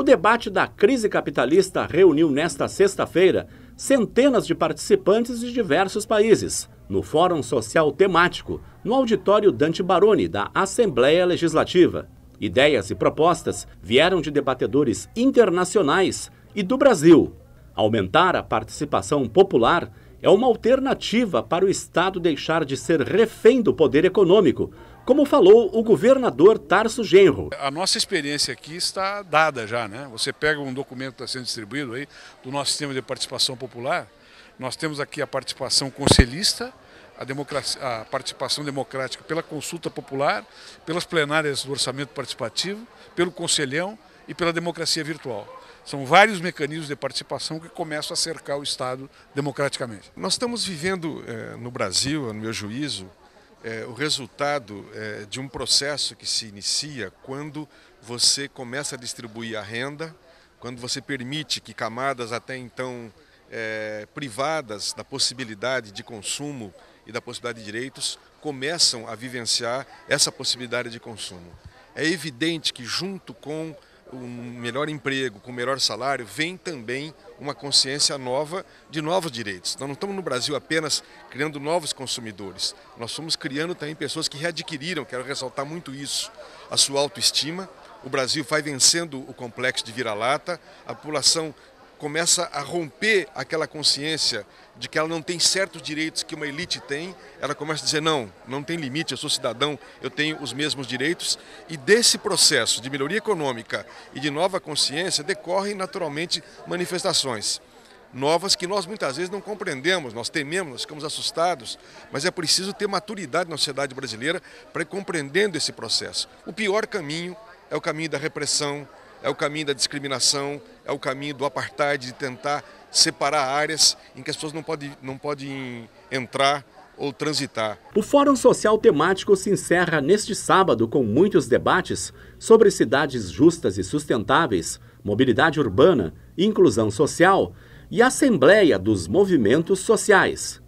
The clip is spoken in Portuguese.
O debate da crise capitalista reuniu nesta sexta-feira centenas de participantes de diversos países, no Fórum Social Temático, no auditório Dante Baroni da Assembleia Legislativa. Ideias e propostas vieram de debatedores internacionais e do Brasil. Aumentar a participação popular é uma alternativa para o Estado deixar de ser refém do poder econômico, como falou o governador Tarso Genro. A nossa experiência aqui está dada já, né? Você pega um documento que está sendo distribuído aí do nosso sistema de participação popular, nós temos aqui a participação conselhista, a, a, participação democrática pela consulta popular, pelas plenárias do orçamento participativo, pelo conselhão e pela democracia virtual. São vários mecanismos de participação que começam a cercar o Estado democraticamente. Nós estamos vivendo eh, no Brasil, no meu juízo, é, o resultado é, de um processo que se inicia quando você começa a distribuir a renda, quando você permite que camadas até então é, privadas da possibilidade de consumo e da possibilidade de direitos começam a vivenciar essa possibilidade de consumo. É evidente que, junto com um melhor emprego, com melhor salário, vem também uma consciência nova de novos direitos. Nós não estamos no Brasil apenas criando novos consumidores, nós estamos criando também pessoas que readquiriram, quero ressaltar muito isso, a sua autoestima. O Brasil vai vencendo o complexo de vira-lata, a população começa a romper aquela consciência de que ela não tem certos direitos que uma elite tem, ela começa a dizer: não, não tem limite, eu sou cidadão, eu tenho os mesmos direitos. E desse processo de melhoria econômica e de nova consciência decorrem naturalmente manifestações novas que nós muitas vezes não compreendemos, nós tememos, nós ficamos assustados, mas é preciso ter maturidade na sociedade brasileira para ir compreendendo esse processo. O pior caminho é o caminho da repressão, é o caminho da discriminação, é o caminho do apartheid, de tentar separar áreas em que as pessoas não podem, não podem entrar ou transitar. O Fórum Social Temático se encerra neste sábado com muitos debates sobre cidades justas e sustentáveis, mobilidade urbana, inclusão social e assembleia dos movimentos sociais.